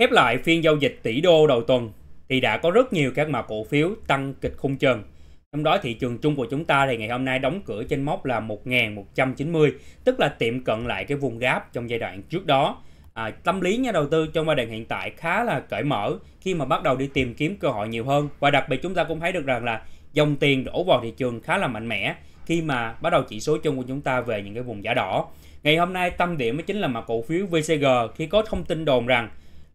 Khép lại phiên giao dịch tỷ đô đầu tuần thì đã có rất nhiều các mã cổ phiếu tăng kịch khung trần. Trong đó thị trường chung của chúng ta thì ngày hôm nay đóng cửa trên mốc là 1.190, tức là tiệm cận lại cái vùng gáp trong giai đoạn trước đó. À, tâm lý nhà đầu tư trong giai đoạn hiện tại khá là cởi mở khi mà bắt đầu đi tìm kiếm cơ hội nhiều hơn và đặc biệt chúng ta cũng thấy được rằng là dòng tiền đổ vào thị trường khá là mạnh mẽ khi mà bắt đầu chỉ số chung của chúng ta về những cái vùng giả đỏ. Ngày hôm nay tâm điểm chính là mã cổ phiếu VCG khi có thông tin đồn rằng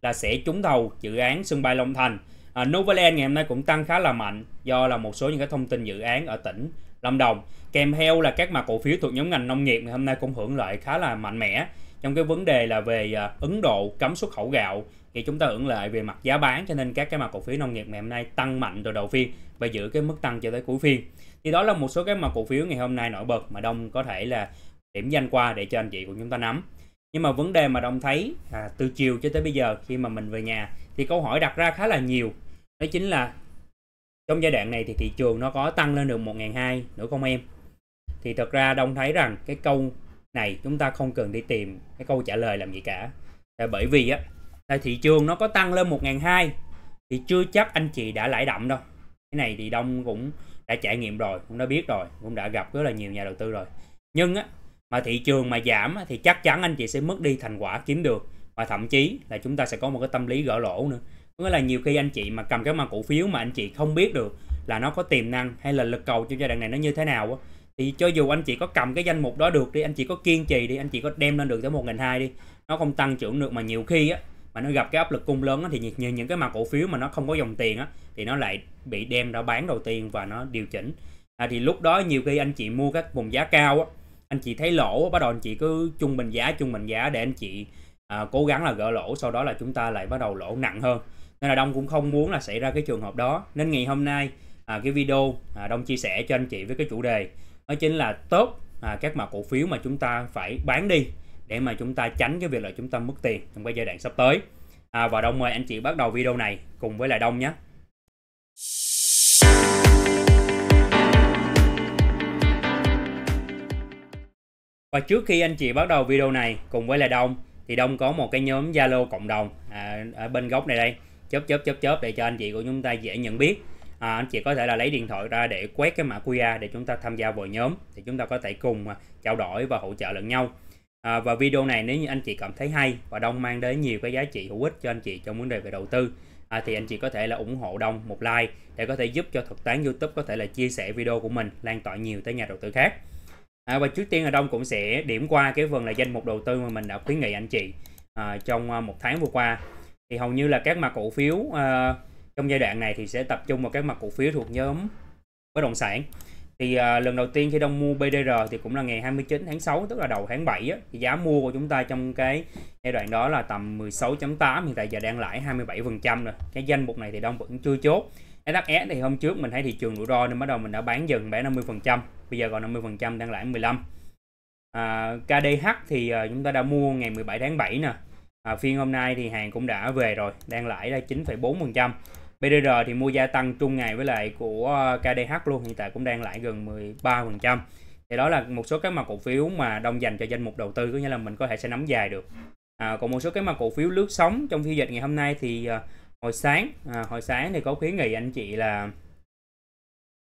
là sẽ trúng thầu dự án sân bay Long Thành. À, Novaland ngày hôm nay cũng tăng khá là mạnh do là một số những cái thông tin dự án ở tỉnh Lâm Đồng. Kèm theo là các mặt cổ phiếu thuộc nhóm ngành nông nghiệp ngày hôm nay cũng hưởng lợi khá là mạnh mẽ. Trong cái vấn đề là về à, Ấn Độ cấm xuất khẩu gạo thì chúng ta hưởng lợi về mặt giá bán cho nên các cái mặt cổ phiếu nông nghiệp ngày hôm nay tăng mạnh từ đầu phiên và giữ cái mức tăng cho tới cuối phiên. Thì đó là một số cái mặt cổ phiếu ngày hôm nay nổi bật mà Đông có thể là điểm danh qua để cho anh chị của chúng ta nắm nhưng mà vấn đề mà đồng thấy à, từ chiều cho tới bây giờ khi mà mình về nhà thì câu hỏi đặt ra khá là nhiều đó chính là trong giai đoạn này thì thị trường nó có tăng lên được 1.200 nữa không em thì thật ra đông thấy rằng cái câu này chúng ta không cần đi tìm cái câu trả lời làm gì cả là bởi vì á thị trường nó có tăng lên 1.200 thì chưa chắc anh chị đã lãi đậm đâu cái này thì đông cũng đã trải nghiệm rồi cũng đã biết rồi cũng đã gặp rất là nhiều nhà đầu tư rồi nhưng á mà thị trường mà giảm thì chắc chắn anh chị sẽ mất đi thành quả kiếm được và thậm chí là chúng ta sẽ có một cái tâm lý gỡ lỗ nữa có nghĩa là nhiều khi anh chị mà cầm cái mã cổ phiếu mà anh chị không biết được là nó có tiềm năng hay là lực cầu trong giai đoạn này nó như thế nào thì cho dù anh chị có cầm cái danh mục đó được đi anh chị có kiên trì đi anh chị có đem lên được tới một nghìn hai đi nó không tăng trưởng được mà nhiều khi á mà nó gặp cái áp lực cung lớn á, thì nhiều những cái mã cổ phiếu mà nó không có dòng tiền á thì nó lại bị đem ra bán đầu tiên và nó điều chỉnh à, thì lúc đó nhiều khi anh chị mua các vùng giá cao á anh chị thấy lỗ bắt đầu anh chị cứ chung bình giá chung bình giá để anh chị à, cố gắng là gỡ lỗ sau đó là chúng ta lại bắt đầu lỗ nặng hơn nên là đông cũng không muốn là xảy ra cái trường hợp đó nên ngày hôm nay à, cái video à, đông chia sẻ cho anh chị với cái chủ đề đó chính là tốt à, các mặt cổ phiếu mà chúng ta phải bán đi để mà chúng ta tránh cái việc là chúng ta mất tiền trong cái giai đoạn sắp tới à, và đông mời anh chị bắt đầu video này cùng với lại đông nhé Và trước khi anh chị bắt đầu video này cùng với là Đông thì Đông có một cái nhóm Zalo cộng đồng à, ở bên góc này đây chớp chớp chớp chớp để cho anh chị của chúng ta dễ nhận biết à, anh chị có thể là lấy điện thoại ra để quét cái mã QR để chúng ta tham gia vào nhóm thì chúng ta có thể cùng à, trao đổi và hỗ trợ lẫn nhau à, và video này nếu như anh chị cảm thấy hay và Đông mang đến nhiều cái giá trị hữu ích cho anh chị trong vấn đề về đầu tư à, thì anh chị có thể là ủng hộ Đông một like để có thể giúp cho thuật toán YouTube có thể là chia sẻ video của mình lan tỏa nhiều tới nhà đầu tư khác à, và trước tiên là đông cũng sẽ điểm qua cái phần là danh mục đầu tư mà mình đã khuyến nghị anh chị à, trong à, một tháng vừa qua thì hầu như là các mặt cổ phiếu à, trong giai đoạn này thì sẽ tập trung vào các mặt cổ phiếu thuộc nhóm bất động sản thì à, lần đầu tiên khi đông mua BDR thì cũng là ngày 29 tháng 6 tức là đầu tháng 7 á, thì giá mua của chúng ta trong cái giai đoạn đó là tầm 16.8 hiện tại giờ đang lãi 27% rồi cái danh mục này thì đông vẫn chưa chốt SHS thì hôm trước mình thấy thị trường rủi ro nên bắt đầu mình đã bán dần bẻ 50%, bây giờ còn 50% đang lãi 15. À, KDH thì à, chúng ta đã mua ngày 17 tháng 7 nè. À, phiên hôm nay thì hàng cũng đã về rồi, đang lãi ra 9,4%. BDR thì mua gia tăng trung ngày với lại của à, KDH luôn, hiện tại cũng đang lãi gần 13%. Thì đó là một số các mặt cổ phiếu mà đông dành cho danh mục đầu tư, có nghĩa là mình có thể sẽ nắm dài được. À, còn một số cái mặt cổ phiếu lướt sóng trong phiên dịch ngày hôm nay thì à, hồi sáng à, hồi sáng thì có khuyến nghị anh chị là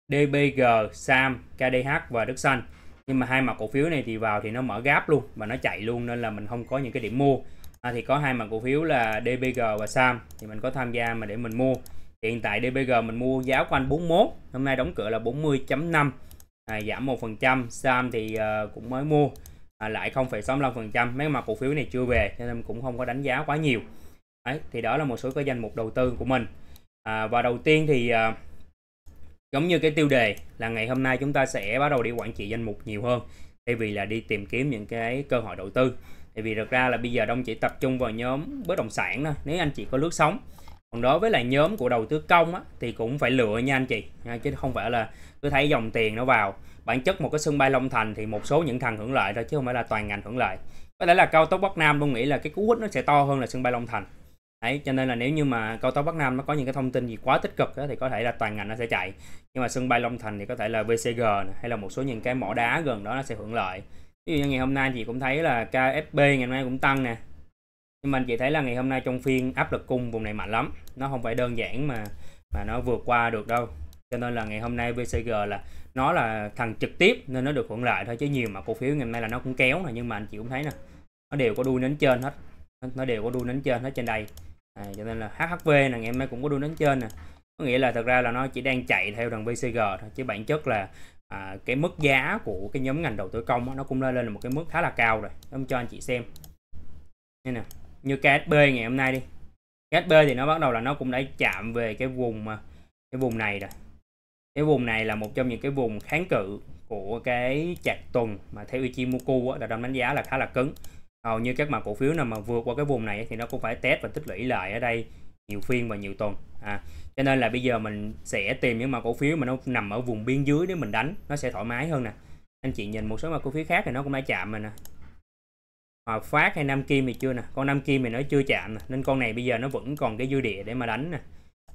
DBG, Sam, KDH và Đức Xanh nhưng mà hai mặt cổ phiếu này thì vào thì nó mở gáp luôn và nó chạy luôn nên là mình không có những cái điểm mua à, thì có hai mặt cổ phiếu là DBG và Sam thì mình có tham gia mà để mình mua hiện tại DBG mình mua giá quanh 41 hôm nay đóng cửa là 40.5 à, giảm 1% Sam thì uh, cũng mới mua à, lại 0,65% mấy mặt cổ phiếu này chưa về cho nên cũng không có đánh giá quá nhiều Đấy, thì đó là một số cái danh mục đầu tư của mình à, và đầu tiên thì à, giống như cái tiêu đề là ngày hôm nay chúng ta sẽ bắt đầu đi quản trị danh mục nhiều hơn thay vì là đi tìm kiếm những cái cơ hội đầu tư tại vì thật ra là bây giờ đông chỉ tập trung vào nhóm bất động sản thôi nếu anh chị có lướt sóng còn đối với lại nhóm của đầu tư công á, thì cũng phải lựa nha anh chị chứ không phải là cứ thấy dòng tiền nó vào bản chất một cái sân bay Long Thành thì một số những thằng hưởng lợi thôi chứ không phải là toàn ngành hưởng lợi có thể là cao tốc Bắc Nam tôi nghĩ là cái cú hích nó sẽ to hơn là sân bay Long Thành Đấy, cho nên là nếu như mà cao tốc Bắc Nam nó có những cái thông tin gì quá tích cực đó, thì có thể là toàn ngành nó sẽ chạy nhưng mà sân bay Long Thành thì có thể là VCG này, hay là một số những cái mỏ đá gần đó nó sẽ hưởng lợi ví dụ như ngày hôm nay chị cũng thấy là KFB ngày hôm nay cũng tăng nè nhưng mà chị thấy là ngày hôm nay trong phiên áp lực cung vùng này mạnh lắm nó không phải đơn giản mà mà nó vượt qua được đâu cho nên là ngày hôm nay VCG là nó là thằng trực tiếp nên nó được hưởng lợi thôi chứ nhiều mà cổ phiếu ngày hôm nay là nó cũng kéo nè nhưng mà anh chị cũng thấy nè nó đều có đuôi nến trên hết nó đều có đuôi nến trên hết trên đây à, cho nên là HHV này ngày hôm nay cũng có đu đến trên nè có nghĩa là thật ra là nó chỉ đang chạy theo đằng VCG thôi chứ bản chất là à, cái mức giá của cái nhóm ngành đầu tư công đó, nó cũng lên lên là một cái mức khá là cao rồi em cho anh chị xem như nè như KSB ngày hôm nay đi KSB thì nó bắt đầu là nó cũng đã chạm về cái vùng à, cái vùng này rồi cái vùng này là một trong những cái vùng kháng cự của cái chạc tuần mà theo Ichimoku á, là đang đánh giá là khá là cứng hầu như các mã cổ phiếu nào mà vượt qua cái vùng này thì nó cũng phải test và tích lũy lại ở đây nhiều phiên và nhiều tuần à, cho nên là bây giờ mình sẽ tìm những mã cổ phiếu mà nó nằm ở vùng biên dưới để mình đánh nó sẽ thoải mái hơn nè anh chị nhìn một số mã cổ phiếu khác thì nó cũng đã chạm rồi nè Hòa Phát hay Nam Kim thì chưa nè con Nam Kim thì nó chưa chạm nè. nên con này bây giờ nó vẫn còn cái dư địa để mà đánh nè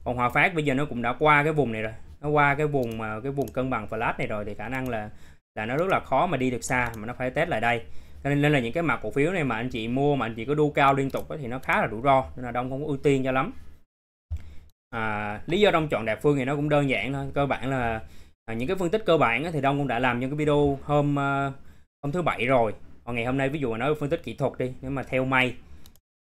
còn Hòa Phát bây giờ nó cũng đã qua cái vùng này rồi nó qua cái vùng mà cái vùng cân bằng flash này rồi thì khả năng là là nó rất là khó mà đi được xa mà nó phải test lại đây nên, nên là những cái mặt cổ phiếu này mà anh chị mua mà anh chị có đu cao liên tục thì nó khá là rủi ro nên là đông không có ưu tiên cho lắm à, lý do đông chọn đại phương thì nó cũng đơn giản thôi cơ bản là à, những cái phân tích cơ bản thì đông cũng đã làm những cái video hôm ờ, hôm thứ bảy rồi còn ngày hôm nay ví dụ mà nói phân tích kỹ thuật đi nếu mà theo may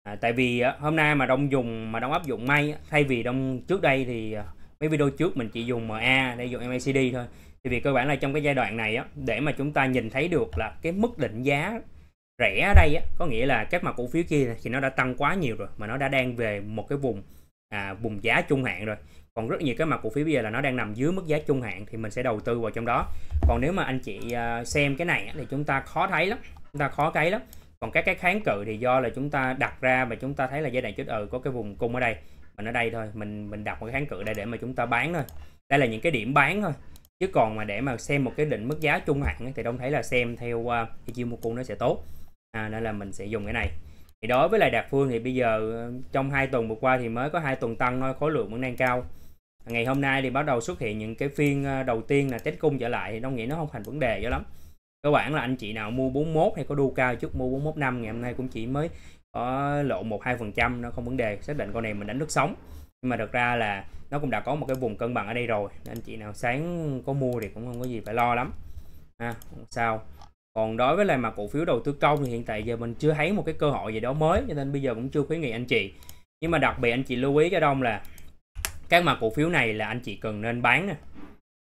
à, tại vì hôm nay mà đông dùng mà đông áp dụng may thay vì đông trước đây thì ờ, mấy video trước mình chỉ dùng MA để dùng MACD thôi thì vì cơ bản là trong cái giai đoạn này á, để mà chúng ta nhìn thấy được là cái mức định giá rẻ ở đây á, có nghĩa là các mặt cổ phiếu kia thì nó đã tăng quá nhiều rồi mà nó đã đang về một cái vùng à, vùng giá trung hạn rồi còn rất nhiều cái mặt cổ phiếu bây giờ là nó đang nằm dưới mức giá trung hạn thì mình sẽ đầu tư vào trong đó còn nếu mà anh chị à, xem cái này thì chúng ta khó thấy lắm chúng ta khó thấy lắm còn các cái kháng cự thì do là chúng ta đặt ra mà chúng ta thấy là giai đoạn trước ừ có cái vùng cung ở đây mình ở đây thôi mình mình đặt một cái kháng cự đây để mà chúng ta bán thôi đây là những cái điểm bán thôi chứ còn mà để mà xem một cái định mức giá trung hạn thì đông thấy là xem theo uh, à, Ichimoku một cung nó sẽ tốt à, nên là mình sẽ dùng cái này thì đối với lại đạt phương thì bây giờ ờ, trong hai tuần vừa qua thì mới có hai tuần tăng thôi ờ, khối lượng vẫn đang cao ngày hôm nay thì bắt đầu xuất hiện những cái phiên ờ, đầu tiên là test cung trở lại thì đông nghĩ nó không thành vấn đề cho lắm cơ bản là anh chị nào mua 41 hay có đu cao chút mua năm ngày hôm nay cũng chỉ mới có lộ một hai phần trăm nó không vấn đề xác định con này mình đánh nước sống nhưng mà thật ra là nó cũng đã có một cái vùng cân bằng ở đây rồi nên chị nào sáng có mua thì cũng không có gì phải lo lắm à, sao còn đối với lại mà cổ phiếu đầu tư công thì hiện tại giờ mình chưa thấy một cái cơ hội gì đó mới cho nên bây giờ cũng chưa khuyến nghị anh chị nhưng mà đặc biệt anh chị lưu ý cho đông là các mà cổ phiếu này là anh chị cần nên bán nè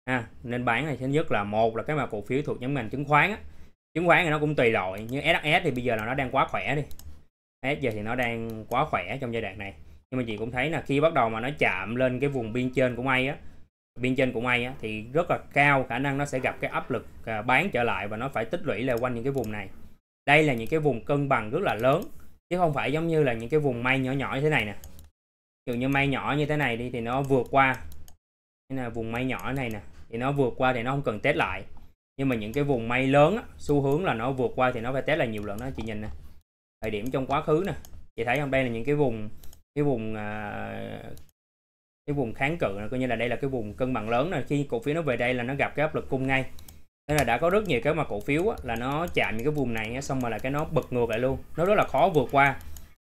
à, nên bán này thứ nhất là một là cái mà cổ phiếu thuộc nhóm ngành chứng khoán á. chứng khoán thì nó cũng tùy loại như SHS thì bây giờ là nó đang quá khỏe đi S giờ thì nó đang quá khỏe trong giai đoạn này nhưng mà chị cũng thấy là khi bắt đầu mà nó chạm lên cái vùng biên trên của mây á biên trên của mây á thì rất là cao khả năng nó sẽ gặp cái áp lực à, bán trở lại và nó phải tích lũy lại quanh những cái vùng này đây là những cái vùng cân bằng rất là lớn chứ không phải giống như là những cái vùng mây nhỏ nhỏ như thế này nè dụ như mây nhỏ như thế này đi thì nó vượt qua như là vùng mây nhỏ này nè thì nó vượt qua thì nó không cần test lại nhưng mà những cái vùng mây lớn á, xu hướng là nó vượt qua thì nó phải test là nhiều lần đó chị nhìn nè thời điểm trong quá khứ nè chị thấy không đây là những cái vùng cái vùng à, cái vùng kháng cự này coi như là đây là cái vùng cân bằng lớn này khi cổ phiếu nó về đây là nó gặp cái áp lực cung ngay nên là đã có rất nhiều cái mà cổ phiếu á, là nó chạm những cái vùng này á, xong mà là cái nó bật ngược lại luôn nó rất là khó vượt qua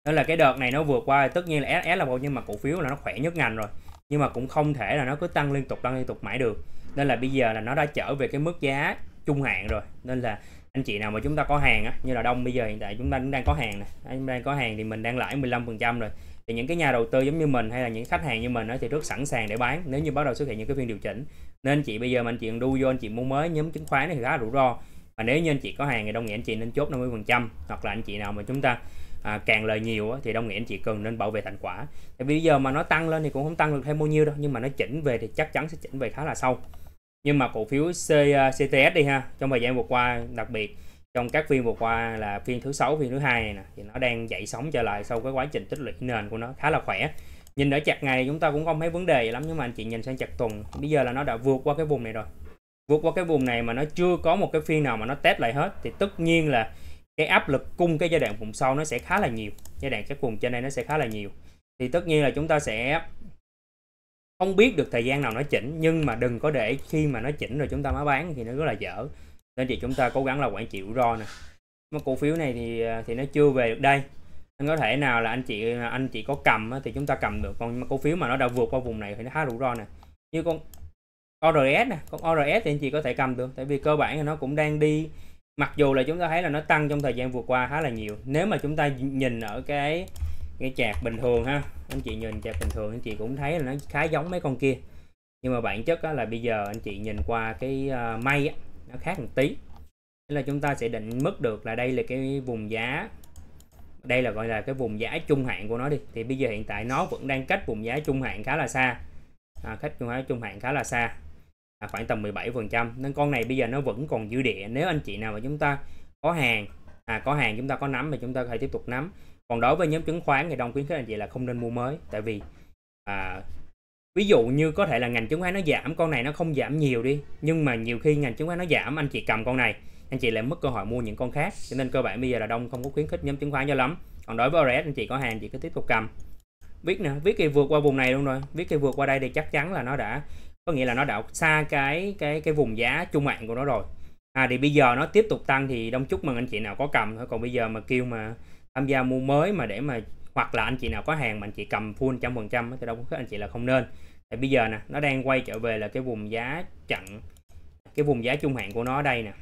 nên là cái đợt này nó vượt qua tất nhiên là SS là bao nhiêu mà cổ phiếu là nó khỏe nhất ngành rồi nhưng mà cũng không thể là nó cứ tăng liên tục tăng liên tục mãi được nên là bây giờ là nó đã trở về cái mức giá trung hạn rồi nên là anh chị nào mà chúng ta có hàng á như là đông bây giờ hiện tại chúng ta cũng đang có hàng này anh đang có hàng thì mình đang lãi 15 phần trăm rồi thì những cái nhà đầu tư giống như mình hay là những khách hàng như mình đó thì rất sẵn sàng để bán nếu như bắt đầu xuất hiện những cái phiên điều chỉnh nên anh chị bây giờ mà anh chị đu vô anh chị mua mới nhóm chứng khoán thì khá rủi ro và nếu như anh chị có hàng thì đồng nghĩa anh chị nên chốt 50 phần trăm hoặc là anh chị nào mà chúng ta à, càng lời nhiều thì đồng nghĩa anh chị cần nên bảo vệ thành quả tại vì bây giờ mà nó tăng lên thì cũng không tăng được thêm bao nhiêu đâu nhưng mà nó chỉnh về thì chắc chắn sẽ chỉnh về khá là sâu nhưng mà cổ phiếu C, à, CTS đi ha trong thời gian vừa qua đặc biệt trong các phiên vừa qua là phiên thứ sáu phiên thứ hai này nè thì nó đang dậy sóng trở lại sau cái quá trình tích lũy nền của nó khá là khỏe nhìn ở chặt ngày chúng ta cũng không thấy vấn đề lắm nhưng mà anh chị nhìn sang chặt tuần bây giờ là nó đã vượt qua cái vùng này rồi vượt qua cái vùng này mà nó chưa có một cái phiên nào mà nó test lại hết thì tất nhiên là cái áp lực cung cái giai đoạn vùng sau nó sẽ khá là nhiều giai đoạn các vùng trên đây nó sẽ khá là nhiều thì tất nhiên là chúng ta sẽ không biết được thời gian nào nó chỉnh nhưng mà đừng có để khi mà nó chỉnh rồi chúng ta mới bán thì nó rất là dở nên thì chúng ta cố gắng là quản trị rủi ro nè mà cổ phiếu này thì à, thì nó chưa về được đây nên có thể nào là anh chị à, anh chị có cầm thì chúng ta cầm được còn cổ phiếu mà nó đã vượt qua vùng này thì nó khá rủi ro nè như con ORS nè con ORS thì anh chị có thể cầm được tại vì cơ bản là nó cũng đang đi mặc dù là chúng ta thấy là nó tăng trong thời gian vừa qua khá là nhiều nếu mà chúng ta nhìn ở cái cái chạc bình thường ha anh chị nhìn chạc bình thường anh chị cũng thấy là nó khá giống mấy con kia nhưng mà bản chất là bây giờ anh chị nhìn qua cái uh, mây nó khác một tí Thế là chúng ta sẽ định mức được là đây là cái vùng giá đây là gọi là cái vùng giá trung hạn của nó đi thì bây giờ hiện tại nó vẫn đang cách vùng giá trung hạn khá là xa à, cách vùng giá trung hạn khá là xa à, khoảng tầm 17 phần trăm nên con này bây giờ nó vẫn còn dư địa nếu anh chị nào mà chúng ta có hàng à, có hàng chúng ta có nắm thì chúng ta có thể tiếp tục nắm còn đối với nhóm chứng khoán thì đông khuyến khích anh chị là không nên mua mới tại vì à, ví dụ như có thể là ngành chứng khoán nó giảm con này nó không giảm nhiều đi nhưng mà nhiều khi ngành chứng khoán nó giảm anh chị cầm con này anh chị lại mất cơ hội mua những con khác cho nên cơ bản bây giờ là đông không có khuyến khích nhóm chứng khoán cho lắm còn đối với RS anh chị có hàng chị cứ tiếp tục cầm viết nữa viết thì vượt qua vùng này luôn rồi viết thì vượt qua đây thì chắc chắn là nó đã có nghĩa là nó đã xa cái cái cái vùng giá trung hạn của nó rồi à thì bây giờ nó tiếp tục tăng thì đông chúc mừng anh chị nào có cầm thôi còn bây giờ mà kêu mà tham gia mua mới mà để mà hoặc là anh chị nào có hàng mà anh chị cầm full trăm phần trăm thì đâu có anh chị là không nên thì bây giờ nè nó đang quay trở về là cái vùng giá chặn cái vùng giá trung hạn của nó đây nè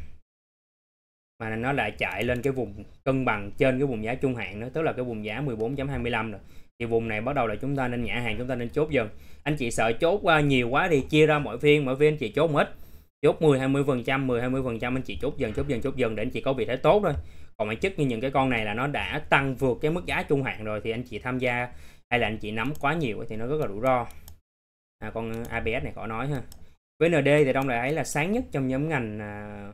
mà nó lại chạy lên cái vùng cân bằng trên cái vùng giá trung hạn nữa tức là cái vùng giá 14.25 rồi thì vùng này bắt đầu là chúng ta nên nhả hàng chúng ta nên chốt dần anh chị sợ chốt qua nhiều quá thì chia ra mỗi phiên mỗi phiên anh chị chốt một ít chốt 10 20 phần trăm 10 20 phần trăm anh chị chốt dần chốt dần chốt dần để anh chị có vị thế tốt thôi còn bản chất như những cái con này là nó đã tăng vượt cái mức giá trung hạn rồi thì anh chị tham gia hay là anh chị nắm quá nhiều thì nó rất là rủi ro à, con ABS này khỏi nói ha với ND thì trong đại ấy là sáng nhất trong nhóm ngành à,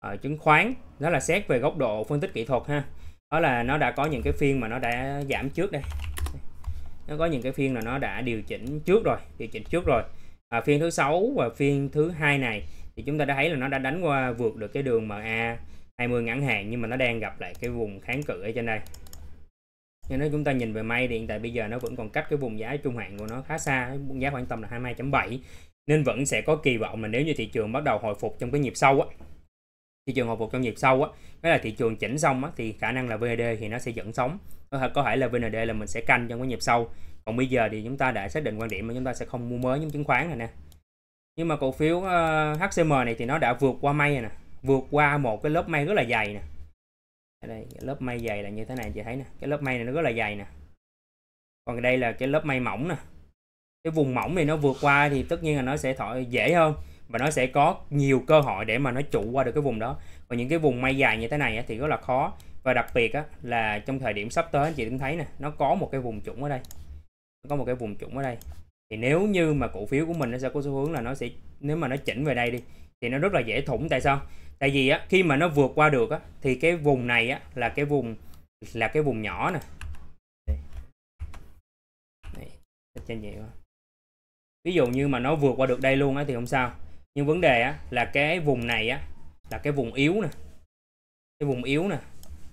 à, chứng khoán đó là xét về góc độ phân tích kỹ thuật ha đó là nó đã có những cái phiên mà nó đã giảm trước đây nó có những cái phiên là nó đã điều chỉnh trước rồi điều chỉnh trước rồi à, phiên thứ sáu và phiên thứ hai này thì chúng ta đã thấy là nó đã đánh qua vượt được cái đường MA 20 ngắn hạn nhưng mà nó đang gặp lại cái vùng kháng cự ở trên đây nhưng nếu chúng ta nhìn về may thì hiện tại bây giờ nó vẫn còn cách cái vùng giá trung hạn của nó khá xa vùng giá khoảng tầm là 22.7 nên vẫn sẽ có kỳ vọng mà nếu như thị trường bắt đầu hồi phục trong cái nhịp sâu á thị trường hồi phục trong nhịp sâu á cái là thị trường chỉnh xong á thì khả năng là VND thì nó sẽ dẫn sóng có thể là VND là mình sẽ canh trong cái nhịp sâu còn bây giờ thì chúng ta đã xác định quan điểm mà chúng ta sẽ không mua mới những chứng khoán này nè nhưng mà cổ phiếu ờ, HCM này thì nó đã vượt qua may rồi nè vượt qua một cái lớp may rất là dày nè đây lớp may dày là như thế này chị thấy nè cái lớp may này nó rất là dày nè còn đây là cái lớp may mỏng nè cái vùng mỏng này nó vượt qua thì tất nhiên là nó sẽ thổi dễ hơn và nó sẽ có nhiều cơ hội để mà nó trụ qua được cái vùng đó còn những cái vùng may dài như thế này thì rất là khó và đặc biệt là trong thời điểm sắp tới chị cũng thấy nè nó có một cái vùng trũng ở đây có một cái vùng trũng ở đây thì nếu như mà cổ phiếu của mình nó sẽ có xu hướng là nó sẽ nếu mà nó chỉnh về đây đi thì nó rất là dễ thủng tại sao tại vì á, khi mà nó vượt qua được á, thì cái vùng này á, là cái vùng là cái vùng nhỏ nè ví dụ như mà nó vượt qua được đây luôn á thì không sao nhưng vấn đề á, là cái vùng này á, là cái vùng yếu nè cái vùng yếu nè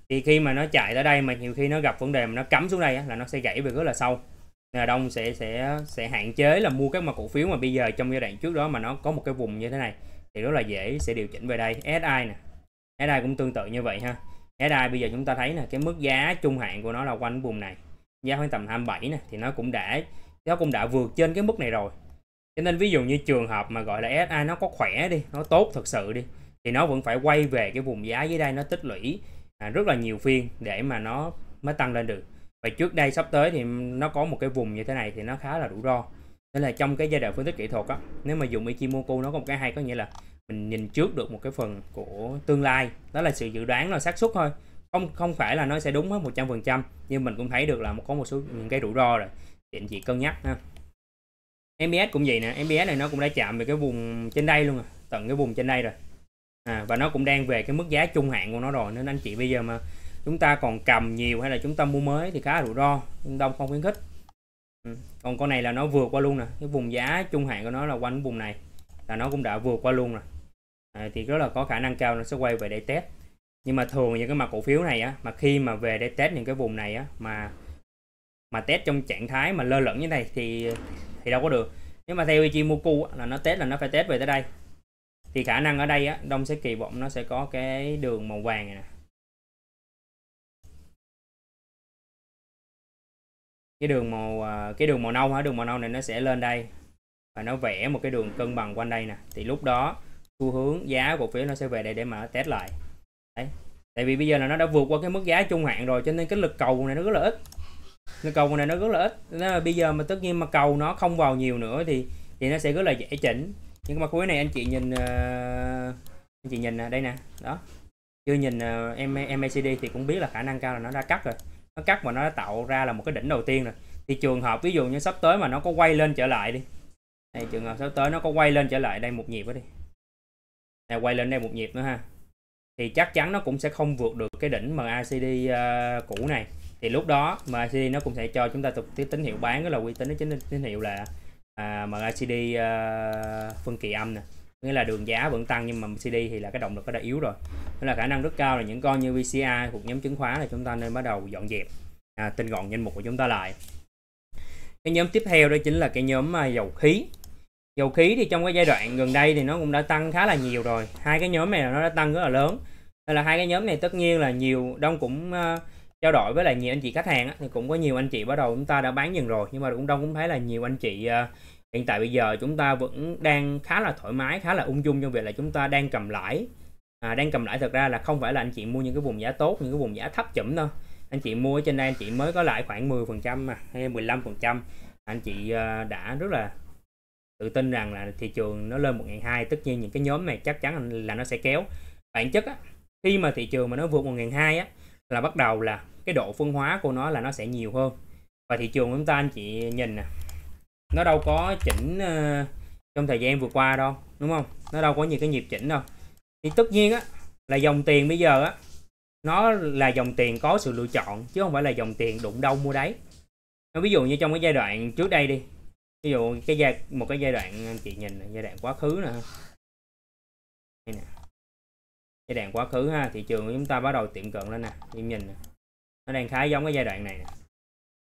thì khi mà nó chạy tới đây mà nhiều khi nó gặp vấn đề mà nó cắm xuống đây á, là nó sẽ gãy về rất là sâu Nhà đông sẽ sẽ sẽ hạn chế là mua các mà cổ phiếu mà bây giờ trong giai đoạn trước đó mà nó có một cái vùng như thế này thì rất là dễ sẽ điều chỉnh về đây SI nè SI cũng tương tự như vậy ha SI bây giờ chúng ta thấy là cái mức giá trung hạn của nó là quanh vùng này giá khoảng tầm 27 nè thì nó cũng đã nó cũng đã vượt trên cái mức này rồi cho nên ví dụ như trường hợp mà gọi là SI nó có khỏe đi nó tốt thật sự đi thì nó vẫn phải quay về cái vùng giá dưới đây nó tích lũy à, rất là nhiều phiên để mà nó mới tăng lên được và trước đây sắp tới thì nó có một cái vùng như thế này thì nó khá là rủi ro nên là trong cái giai đoạn phân tích kỹ thuật á nếu mà dùng Ichimoku nó có một cái hay có nghĩa là mình nhìn trước được một cái phần của tương lai đó là sự dự đoán là xác suất thôi không không phải là nó sẽ đúng hết 100 phần trăm nhưng mình cũng thấy được là có một số những cái rủi ro rồi để anh chị cân nhắc ha MBS cũng vậy nè MBS này nó cũng đã chạm về cái vùng trên đây luôn rồi tận cái vùng trên đây rồi à, và nó cũng đang về cái mức giá trung hạn của nó rồi nên anh chị bây giờ mà chúng ta còn cầm nhiều hay là chúng ta mua mới thì khá rủi ro đông không khuyến khích Ừ. còn con này là nó vượt qua luôn nè cái vùng giá trung hạn của nó là quanh vùng này là nó cũng đã vượt qua luôn rồi à, thì rất là có khả năng cao nó sẽ quay về để test nhưng mà thường những cái mặt cổ phiếu này á mà khi mà về để test những cái vùng này á mà mà test trong trạng thái mà lơ lửng như này thì thì đâu có được nếu mà theo Ichimoku á, là nó test là nó phải test về tới đây thì khả năng ở đây á, Đông sẽ kỳ vọng nó sẽ có cái đường màu vàng này nè cái đường màu à, cái đường màu nâu hả đường màu nâu này nó sẽ lên đây và nó vẽ một cái đường cân bằng quanh đây nè thì lúc đó xu hướng giá cổ phiếu nó sẽ về đây để mà test lại đấy tại vì bây giờ là nó đã vượt qua cái mức giá trung hạn rồi cho nên cái lực cầu này nó rất là ít lực cầu này nó rất là ít nên là bây giờ mà tất nhiên mà cầu nó không vào nhiều nữa thì thì nó sẽ rất là dễ chỉnh nhưng mà cuối này anh chị nhìn à, anh chị nhìn đây nè đó chưa nhìn uh, à, MACD thì cũng biết là khả năng cao là nó đã cắt rồi nó cắt mà nó tạo ra là một cái đỉnh đầu tiên rồi thì trường hợp ví dụ như sắp tới mà nó có quay lên trở lại đi này trường hợp sắp tới nó có quay lên trở lại đây một nhịp đó đi này quay lên đây một nhịp nữa ha thì chắc chắn nó cũng sẽ không vượt được cái đỉnh MACD uh, ờ, cũ này thì lúc đó MACD nó cũng sẽ cho chúng ta tục cái tín hiệu bán đó là quy tín nó chính tín hiệu là uh, MACD uh, phân kỳ âm nè nghĩa là đường giá vẫn tăng nhưng mà CD thì là cái động lực nó đã yếu rồi nên là khả năng rất cao là những con như VCA thuộc nhóm chứng khoán là chúng ta nên bắt đầu dọn dẹp à, tinh gọn danh mục của chúng ta lại cái nhóm tiếp theo đó chính là cái nhóm à, dầu khí dầu khí thì trong cái giai đoạn gần đây thì nó cũng đã tăng khá là nhiều rồi hai cái nhóm này nó đã tăng rất là lớn nên là hai cái nhóm này tất nhiên là nhiều đông cũng à, trao đổi với lại nhiều anh chị khách hàng á, thì cũng có nhiều anh chị bắt đầu chúng ta đã bán dần rồi nhưng mà cũng đông cũng thấy là nhiều anh chị à, hiện tại bây giờ chúng ta vẫn đang khá là thoải mái khá là ung dung trong việc là chúng ta đang cầm lãi à, đang cầm lãi thật ra là không phải là anh chị mua những cái vùng giá tốt những cái vùng giá thấp chậm đâu anh chị mua ở trên đây anh chị mới có lãi khoảng 10 phần trăm mà hay 15 phần trăm anh chị à, đã rất là tự tin rằng là thị trường nó lên 1.200 tất nhiên những cái nhóm này chắc chắn là nó sẽ kéo bản chất á, khi mà thị trường mà nó vượt 1.200 á là bắt đầu là cái độ phân hóa của nó là nó sẽ nhiều hơn và thị trường chúng ta anh chị nhìn nè nó đâu có chỉnh ờ, trong thời gian vừa qua đâu đúng không nó đâu có nhiều cái nhịp chỉnh đâu thì tất nhiên á là dòng tiền bây giờ á nó là dòng tiền có sự lựa chọn chứ không phải là dòng tiền đụng đâu mua đấy ví dụ như trong cái giai đoạn trước đây đi ví dụ cái giai một cái giai đoạn chị nhìn giai đoạn quá khứ nè giai đoạn quá khứ ha thị trường của chúng ta bắt đầu tiệm cận lên nè em nhìn nó đang khá giống cái giai đoạn này nè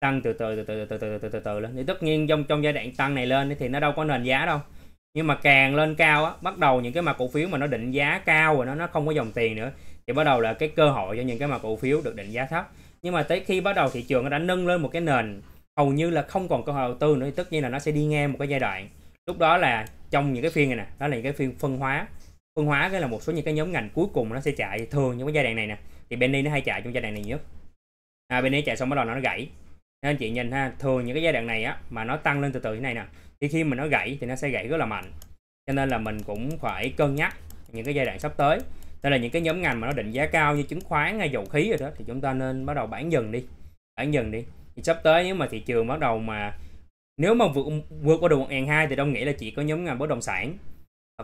tăng từ từ từ từ từ từ từ từ từ, từ lên thì tất nhiên trong trong giai đoạn tăng này lên thì nó đâu có nền giá đâu nhưng mà càng lên cao á bắt đầu những cái mà cổ phiếu mà nó định giá cao rồi nó nó không có dòng tiền nữa thì bắt đầu là cái cơ hội cho những cái mà cổ phiếu được định giá thấp nhưng mà tới khi bắt đầu thị trường nó đã nâng lên một cái nền hầu như là không còn cơ hội đầu tư nữa thì tất nhiên là nó sẽ đi ngang một cái giai đoạn lúc đó là trong những cái phiên này nè đó là những cái phiên phân hóa phân hóa cái là một số những cái nhóm ngành cuối cùng nó sẽ chạy thường những cái giai đoạn này nè thì Benny nó hay chạy trong giai đoạn này nhất à, Benny chạy xong bắt đầu nó gãy nên anh chị nhìn ha thường những cái giai đoạn này á mà nó tăng lên từ từ thế này nè thì khi mà nó gãy thì nó sẽ gãy rất là mạnh cho nên là mình cũng phải cân nhắc những cái giai đoạn sắp tới đây là những cái nhóm ngành mà nó định giá cao như chứng khoán hay dầu khí rồi đó thì chúng ta nên bắt đầu bán dần đi bán dần đi thì sắp tới nếu mà thị trường bắt đầu mà nếu mà vượt vượt qua được một 2 thì đông nghĩ là chỉ có nhóm ngành bất động sản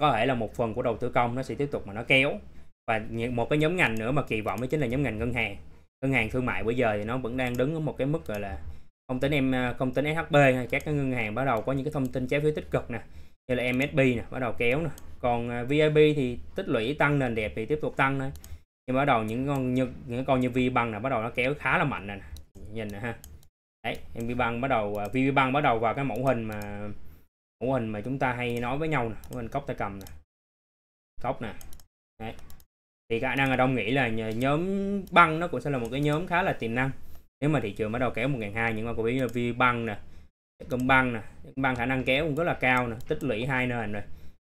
có thể là một phần của đầu tư công nó sẽ tiếp tục mà nó kéo và một cái nhóm ngành nữa mà kỳ vọng đó chính là nhóm ngành ngân hàng ngân hàng thương mại bây giờ thì nó vẫn đang đứng ở một cái mức gọi là không tính em à, không tính SHB hay các cái ngân hàng bắt đầu có những cái thông tin trái phiếu tích cực nè như là MSB nè bắt đầu kéo nè còn à, VIP thì tích lũy tăng nền đẹp thì tiếp tục tăng thôi nhưng bắt đầu những con như những con như V băng nè bắt đầu nó kéo khá là mạnh nè nhìn nè ha đấy V băng bắt đầu à, VB băng bắt đầu vào cái mẫu hình mà mẫu hình mà chúng ta hay nói với nhau nè mẫu hình cốc tay cầm nè cốc nè đấy thì khả năng là đông nghĩ là nhóm băng nó cũng sẽ là một cái nhóm khá là tiềm năng nếu mà thị trường bắt đầu kéo 1.200 nhưng mà cũng biết là vi băng nè công băng nè băng khả năng kéo cũng rất là cao nè tích lũy hai nền rồi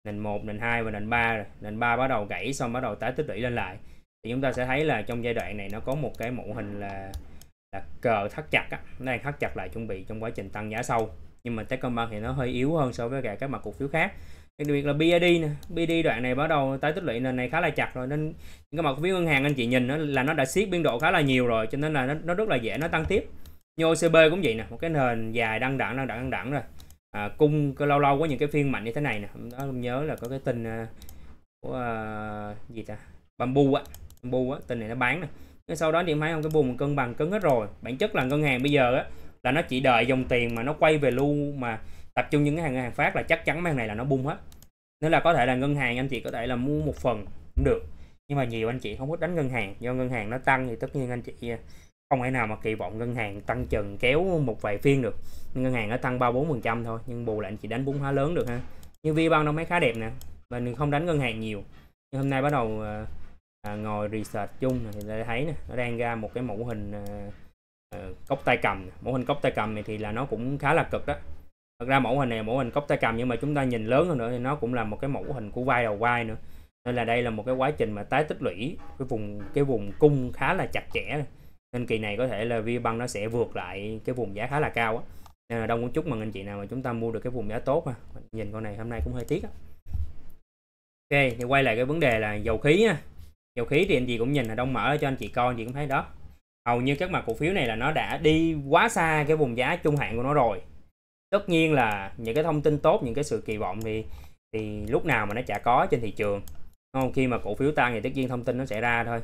nền một nền hai và nền ba nền ba bắt đầu gãy xong bắt đầu tái tích lũy lên lại thì chúng ta sẽ thấy là trong giai đoạn này nó có một cái mô hình là là cờ thắt chặt á, nó đang thắt chặt lại chuẩn bị trong quá trình tăng giá sâu nhưng mà Techcombank thì nó hơi yếu hơn so với cả các mặt cổ phiếu khác đặc biệt là BID nè BID đoạn này bắt đầu tới tích lũy nền này khá là chặt rồi nên những cái mặt cổ phiếu ngân hàng anh chị nhìn nó là nó đã siết biên độ khá là nhiều rồi cho nên là nó, nó rất là dễ nó tăng tiếp như OCB cũng vậy nè một cái nền dài đăng đẳng đăng đẳng đăng đẳng rồi à, cung lâu lâu có những cái phiên mạnh như thế này nè đó không nhớ là có cái tin à, của uh, gì ta bamboo á bamboo á tin này nó bán nè cái sau đó thì máy không cái vùng cân bằng cứng hết rồi bản chất là ngân hàng bây giờ á là nó chỉ đợi dòng tiền mà nó quay về lưu mà tập trung những cái hàng hàng phát là chắc chắn mấy hàng này là nó bung hết nếu là có thể là ngân hàng anh chị có thể là mua một phần cũng được nhưng mà nhiều anh chị không có đánh ngân hàng do ngân hàng nó tăng thì tất nhiên anh chị à, không thể nào mà kỳ vọng ngân hàng tăng trần kéo một vài phiên được ngân hàng nó tăng ba bốn phần trăm thôi nhưng bù lại anh chị đánh vốn hóa lớn được ha như vi ban nó mấy khá đẹp nè mình không đánh ngân hàng nhiều nhưng hôm nay bắt đầu à, à ngồi research chung thì thấy nè nó đang ra một cái mẫu hình à, à cốc tay cầm mẫu hình cốc tay cầm này thì là nó cũng khá là cực đó thật ra mẫu hình này mẫu hình cốc tay cầm nhưng mà chúng ta nhìn lớn hơn nữa thì nó cũng là một cái mẫu hình của vai đầu vai nữa nên là đây là một cái quá trình mà tái tích lũy cái vùng cái vùng cung khá là chặt chẽ nên kỳ này có thể là vi băng nó sẽ vượt lại cái vùng giá khá là cao á nên là đông cũng chút mà anh chị nào mà chúng ta mua được cái vùng giá tốt ha nhìn con này hôm nay cũng hơi tiếc á ok thì quay lại cái vấn đề là dầu khí á dầu khí thì anh chị cũng nhìn là đông mở cho anh chị coi anh chị cũng thấy đó hầu như các mặt cổ phiếu này là nó đã đi quá xa cái vùng giá trung hạn của nó rồi tất nhiên là những cái thông tin tốt những cái sự kỳ vọng thì thì lúc nào mà nó chả có trên thị trường không khi mà cổ phiếu tăng thì tất nhiên thông tin nó sẽ ra thôi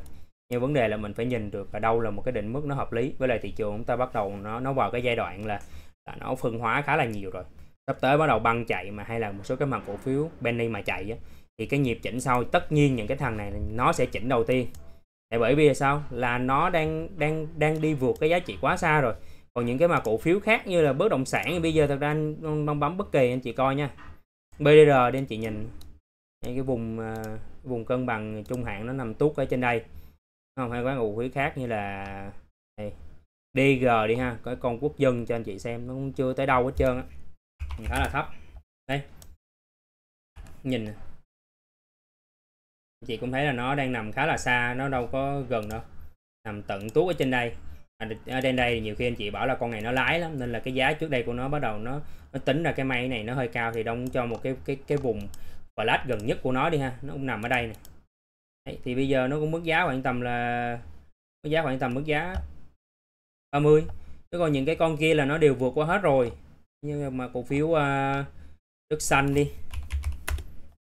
nhưng vấn đề là mình phải nhìn được ở đâu là một cái định mức nó hợp lý với lại thị trường chúng ta bắt đầu nó nó vào cái giai đoạn là, là nó phân hóa khá là nhiều rồi sắp tới bắt đầu băng chạy mà hay là một số cái mặt cổ phiếu penny mà chạy á, thì cái nhịp chỉnh sau tất nhiên những cái thằng này nó sẽ chỉnh đầu tiên tại bởi vì sao là nó đang đang đang đi vượt cái giá trị quá xa rồi còn những cái mà cổ phiếu khác như là bất động sản thì bây giờ thật ra anh không bấm bất kỳ anh chị coi nha BDR để anh chị nhìn cái vùng à, vùng cân bằng trung hạn nó nằm tuốt ở trên đây không hay có cổ phiếu khác như là đây, DG đi ha có con quốc dân cho anh chị xem nó cũng chưa tới đâu hết trơn á khá là thấp đây nhìn nè chị cũng thấy là nó đang nằm khá là xa nó đâu có gần đâu nằm tận tuốt ở trên đây ở trên đây nhiều khi anh chị bảo là con này nó lái lắm nên là cái giá trước đây của nó bắt đầu nó nó tính ra cái may này nó hơi cao thì đông cho một cái cái cái vùng flash gần nhất của nó đi ha nó cũng nằm ở đây này Đấy, thì bây giờ nó cũng mức giá khoảng tầm là mức giá khoảng tầm mức giá 30 chứ còn những cái con kia là nó đều vượt qua hết rồi nhưng mà cổ phiếu uh, Đức Xanh đi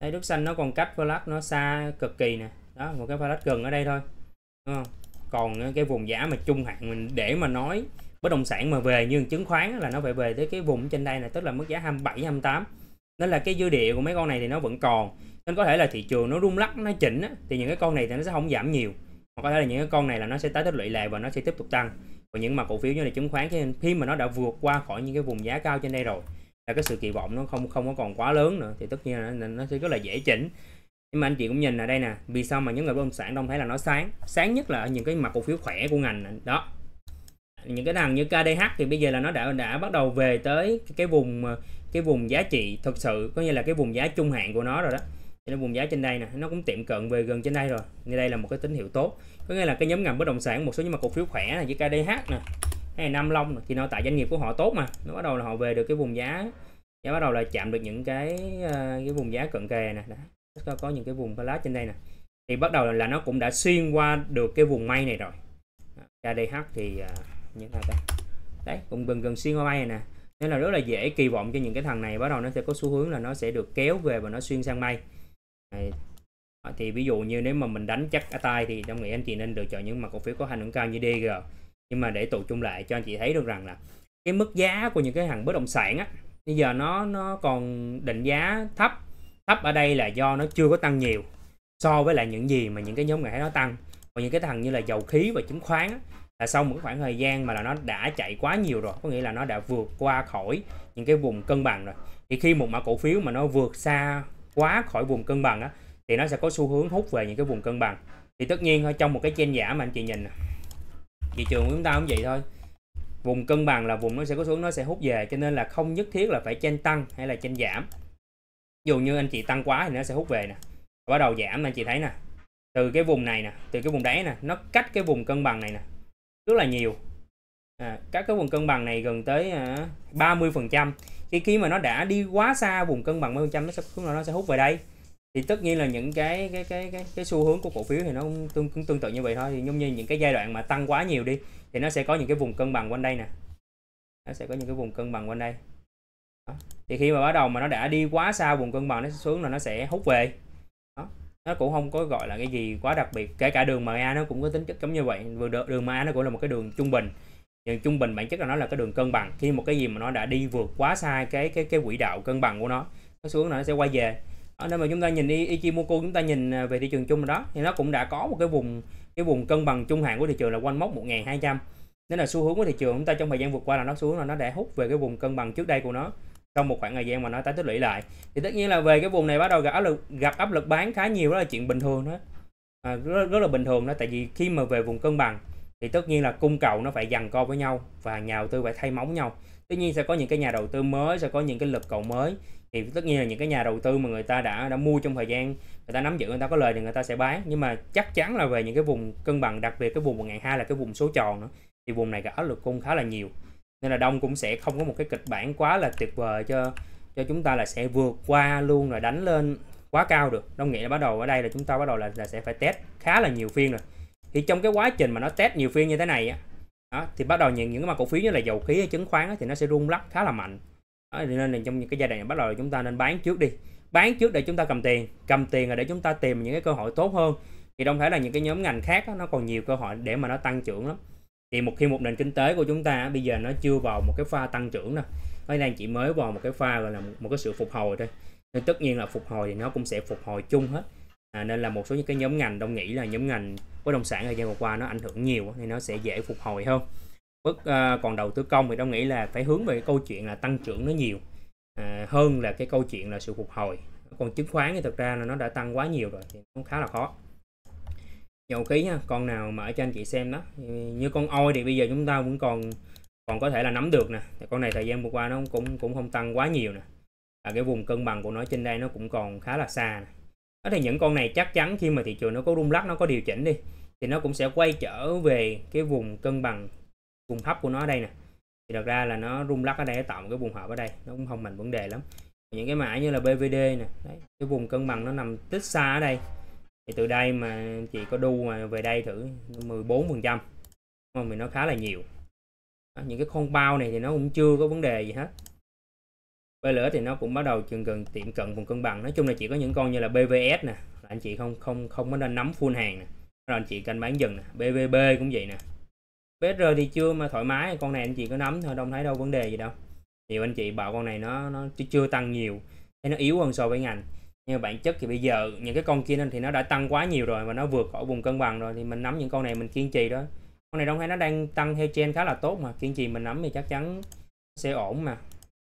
đây Đức Xanh nó còn cách flash nó xa cực kỳ nè đó một cái flash gần ở đây thôi đúng không còn ờ, cái vùng giá mà trung hạn mình để mà nói bất động sản mà về như chứng khoán là nó phải về tới cái vùng trên đây này tức là mức giá 27 28 nó là cái dư địa của mấy con này thì nó vẫn còn nên có thể là thị trường nó rung lắc nó chỉnh á, thì những cái con này thì nó sẽ không giảm nhiều hoặc có thể là những cái con này là nó sẽ tái tích lũy lại và nó sẽ tiếp tục tăng còn những mà cổ phiếu như là chứng khoán thì khi mà nó đã vượt qua khỏi những cái vùng giá cao trên đây rồi là cái sự kỳ vọng nó không không có còn quá lớn nữa thì tất nhiên là nó sẽ rất là dễ chỉnh nhưng mà anh chị cũng nhìn ở đây nè vì sao mà nhóm ngành bất động sản đông thấy là nó sáng sáng nhất là ở những cái mặt cổ phiếu khỏe của ngành đó những cái thằng như KDH thì bây giờ là nó đã đã bắt đầu về tới cái vùng cái vùng giá trị thực sự có nghĩa là cái vùng giá trung hạn của nó rồi đó thì nó vùng giá trên đây nè nó cũng tiệm cận về gần trên đây rồi như đây là một cái tín hiệu tốt có nghĩa là cái nhóm ngành bất động sản một số những mặt cổ phiếu khỏe là như KDH nè hay Nam Long thì nó tại doanh nghiệp của họ tốt mà nó bắt đầu là họ về được cái vùng giá giá bắt đầu là chạm được những cái ờ, cái vùng giá cận kề nè chúng có những cái vùng flash trên đây nè thì bắt đầu là nó cũng đã xuyên qua được cái vùng may này rồi KDH thì uh, như thế nào ta đấy cũng gần gần xuyên qua may này nè nên là rất là dễ kỳ vọng cho những cái thằng này bắt đầu nó sẽ có xu hướng là nó sẽ được kéo về và nó xuyên sang may này. thì ví dụ như nếu mà mình đánh chắc ở tay thì trong nghĩ anh chị nên lựa chọn những mặt cổ phiếu có hành hưởng cao như DG nhưng mà để tụ chung lại cho anh chị thấy được rằng là cái mức giá của những cái hàng bất động sản á bây giờ nó nó còn định giá thấp thấp ở đây là do nó chưa có tăng nhiều so với lại những gì mà những cái nhóm ngành nó tăng còn những cái thằng như là dầu khí và chứng khoán là sau một khoảng thời gian mà là nó đã chạy quá nhiều rồi có nghĩa là nó đã vượt qua khỏi những cái vùng cân bằng rồi thì khi một mã cổ phiếu mà nó vượt xa quá khỏi vùng cân bằng á, thì nó sẽ có xu hướng hút về những cái vùng cân bằng thì tất nhiên thôi trong một cái trên giả mà anh chị nhìn thị trường của chúng ta cũng vậy thôi vùng cân bằng là vùng nó sẽ có xuống nó sẽ hút về cho nên là không nhất thiết là phải trên tăng hay là trên giảm dù như anh chị tăng quá thì nó sẽ hút về nè bắt đầu giảm anh chị thấy nè từ cái vùng này nè từ cái vùng đáy nè nó cách cái vùng cân bằng này nè rất là nhiều à, các cái vùng cân bằng này gần tới à, ba mươi phần trăm khi khi mà nó đã đi quá xa vùng cân bằng 30 phần trăm nó sẽ nó sẽ hút về đây thì tất nhiên là những cái cái cái cái, cái xu hướng của cổ phiếu thì nó cũng tương cũng tương tự như vậy thôi thì giống như những cái giai đoạn mà tăng quá nhiều đi thì nó sẽ có những cái vùng cân bằng quanh đây nè nó sẽ có những cái vùng cân bằng quanh đây thì khi mà bắt đầu mà nó đã đi quá xa vùng cân bằng nó xuống là nó sẽ hút về đó. nó cũng không có gọi là cái gì quá đặc biệt kể cả đường MA nó cũng có tính chất giống như vậy vừa đường MA nó cũng là một cái đường trung bình đường trung bình bản chất là nó là cái đường cân bằng khi một cái gì mà nó đã đi vượt quá xa cái cái cái quỹ đạo cân bằng của nó nó xuống là nó sẽ quay về ở nơi mà chúng ta nhìn đi Ichimoku chúng ta nhìn à, về thị trường chung đó thì nó cũng đã có một cái vùng cái vùng cân bằng trung hạn của thị trường là quanh mốc 1200 nên là xu hướng của thị trường chúng ta trong thời gian vượt qua là nó xuống là nó đã hút về cái vùng cân bằng trước đây của nó sau một khoảng thời gian mà nó tái tích lũy lại thì tất nhiên là về cái vùng này bắt đầu gặp áp lực gặp áp lực bán khá nhiều đó là chuyện bình thường đó à, rất, rất là bình thường đó tại vì khi mà về vùng cân bằng thì tất nhiên là cung cầu nó phải dằn co với nhau và nhà đầu tư phải thay móng nhau Tất nhiên sẽ có những cái nhà đầu tư mới sẽ có những cái lực cầu mới thì tất nhiên là những cái nhà đầu tư mà người ta đã đã mua trong thời gian người ta nắm giữ người ta có lời thì người ta sẽ bán nhưng mà chắc chắn là về những cái vùng cân bằng đặc biệt cái vùng 1002 là cái vùng số tròn nữa thì vùng này gặp áp lực cung khá là nhiều nên là đông cũng sẽ không có một cái kịch bản quá là tuyệt vời cho cho chúng ta là sẽ vượt qua luôn rồi đánh lên quá cao được đông nghĩa là bắt đầu ở đây là chúng ta bắt đầu là, là sẽ phải test khá là nhiều phiên rồi thì trong cái quá trình mà nó test nhiều phiên như thế này á đó, thì bắt đầu những những cái mà cổ phiếu như là dầu khí hay chứng khoán á, thì nó sẽ rung lắc khá là mạnh đó, nên là trong những cái giai đoạn này, bắt đầu chúng ta nên bán trước đi bán trước để chúng ta cầm tiền cầm tiền là để chúng ta tìm những cái cơ hội tốt hơn thì đông thể là những cái nhóm ngành khác đó, nó còn nhiều cơ hội để mà nó tăng trưởng lắm thì một khi một nền kinh tế của chúng ta bây giờ nó chưa vào một cái pha tăng trưởng đâu nó đang chỉ mới vào một cái pha gọi là một, cái sự phục hồi thôi nên tất nhiên là phục hồi thì nó cũng sẽ phục hồi chung hết à, nên là một số những cái nhóm ngành đông nghĩ là nhóm ngành bất động sản thời gian vừa qua nó ảnh hưởng nhiều thì nó sẽ dễ phục hồi hơn bất à, còn đầu tư công thì đông nghĩ là phải hướng về cái câu chuyện là tăng trưởng nó nhiều à, hơn là cái câu chuyện là sự phục hồi còn chứng khoán thì thực ra là nó đã tăng quá nhiều rồi thì cũng khá là khó dầu ký nha con nào mở cho anh chị xem đó như con oi thì bây giờ chúng ta vẫn còn còn có thể là nắm được nè con này thời gian vừa qua nó cũng cũng không tăng quá nhiều nè à, cái vùng cân bằng của nó trên đây nó cũng còn khá là xa nè đó thì những con này chắc chắn khi mà thị trường nó có rung lắc nó có điều chỉnh đi thì nó cũng sẽ quay trở về cái vùng cân bằng vùng thấp của nó đây nè thì thật ra là nó rung lắc ở đây tạo một cái vùng hợp ở đây nó cũng không thành vấn đề lắm những cái mã như là BVD nè cái vùng cân bằng nó nằm tích xa ở đây thì từ đây mà chị có đu mà về đây thử 14 phần trăm không thì nó khá là nhiều đó, những cái con bao này thì nó cũng chưa có vấn đề gì hết bê lửa thì nó cũng bắt đầu chừng gần tiệm cận vùng cân bằng nói chung là chỉ có những con như là BVS nè là anh chị không không không có nên nắm full hàng nè rồi anh chị canh bán dừng nè BVB cũng vậy nè BSR thì chưa mà thoải mái con này anh chị có nắm thôi đâu thấy đâu vấn đề gì đâu nhiều anh chị bảo con này nó nó chưa tăng nhiều hay nó yếu hơn so với ngành nhưng bản chất thì bây giờ những cái con kia nên thì nó đã tăng quá nhiều rồi và nó vượt khỏi vùng cân bằng rồi thì mình nắm những con này mình kiên trì đó con này đông hay nó đang tăng theo trên khá là tốt mà kiên trì mình nắm thì chắc chắn sẽ ổn mà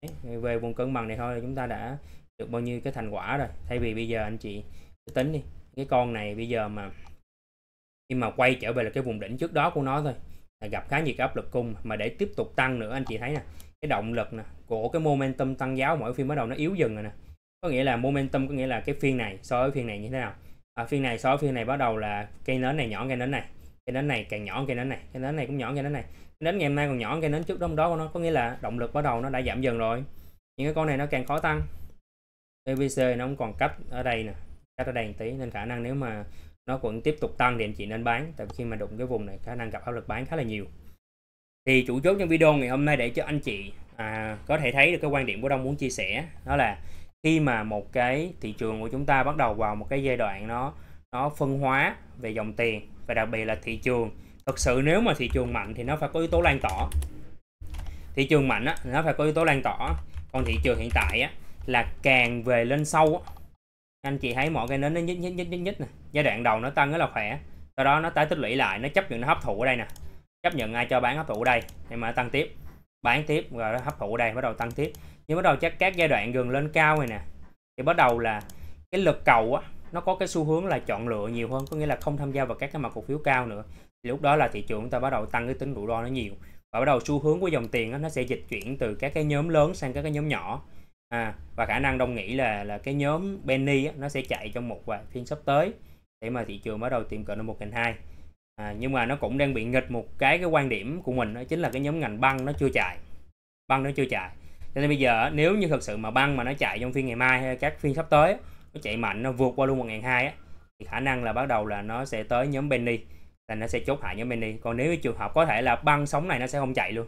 Đấy, về vùng cân bằng này thôi chúng ta đã được bao nhiêu cái thành quả rồi thay vì bây giờ anh chị tính đi cái con này bây giờ mà khi mà quay trở về là cái vùng đỉnh trước đó của nó thôi là gặp khá nhiều cái áp lực cung mà để tiếp tục tăng nữa anh chị thấy nè cái động lực nè của cái momentum tăng giáo mỗi phiên bắt đầu nó yếu dần rồi nè có nghĩa là momentum có nghĩa là cái phiên này so với phiên này như thế nào à, phiên này so với phiên này bắt đầu là cây nến này nhỏ cây nến này cây nến này càng nhỏ cây nến này cây nến này cũng nhỏ cây nến này cây nến ngày hôm nay còn nhỏ cây nến trước đó đó của nó có nghĩa là động lực bắt đầu nó đã giảm dần rồi những cái con này nó càng khó tăng ABC nó cũng còn cách ở đây nè cách ở đây một tí nên khả năng nếu mà nó vẫn tiếp tục tăng thì anh chị nên bán tại khi mà đụng cái vùng này khả năng gặp áp lực bán khá là nhiều thì chủ chốt trong video ngày hôm nay để cho anh chị à, có thể thấy được cái quan điểm của đông muốn chia sẻ đó là khi mà một cái thị trường của chúng ta bắt đầu vào một cái giai đoạn nó nó phân hóa về dòng tiền và đặc biệt là thị trường thực sự nếu mà thị trường mạnh thì nó phải có yếu tố lan tỏa thị trường mạnh á, nó phải có yếu tố lan tỏa còn thị trường hiện tại á, là càng về lên sâu anh chị thấy mọi cái nến nó nhích nhích nhích nhích nhích nè giai đoạn đầu nó tăng rất là khỏe sau đó nó tái tích lũy lại nó chấp nhận nó hấp thụ ở đây nè chấp nhận ai cho bán hấp thụ ở đây thì mà tăng tiếp bán tiếp rồi nó hấp thụ ở đây bắt đầu tăng tiếp nhưng bắt đầu chắc các giai đoạn gần lên cao này nè thì bắt đầu là cái lực cầu á nó có cái xu hướng là chọn lựa nhiều hơn có nghĩa là không tham gia vào các cái mặt cổ phiếu cao nữa thì lúc đó là thị trường chúng ta bắt đầu tăng cái tính rủi ro nó nhiều và bắt đầu xu hướng của dòng tiền á nó sẽ dịch chuyển từ các cái nhóm lớn sang các cái nhóm nhỏ à, và khả năng đông nghĩ là là cái nhóm Benny á, nó sẽ chạy trong một vài phiên sắp tới để mà thị trường bắt đầu tìm cận ở một ngành hai à, nhưng mà nó cũng đang bị nghịch một cái cái quan điểm của mình đó chính là cái nhóm ngành băng nó chưa chạy băng nó chưa chạy nên bây giờ nếu như thực sự mà băng mà nó chạy trong phiên ngày mai hay các phiên sắp tới nó chạy mạnh nó vượt qua luôn 1 á thì khả năng là bắt đầu là nó sẽ tới nhóm Benny là nó sẽ chốt hạ nhóm Benny còn nếu trường hợp có thể là băng sóng này nó sẽ không chạy luôn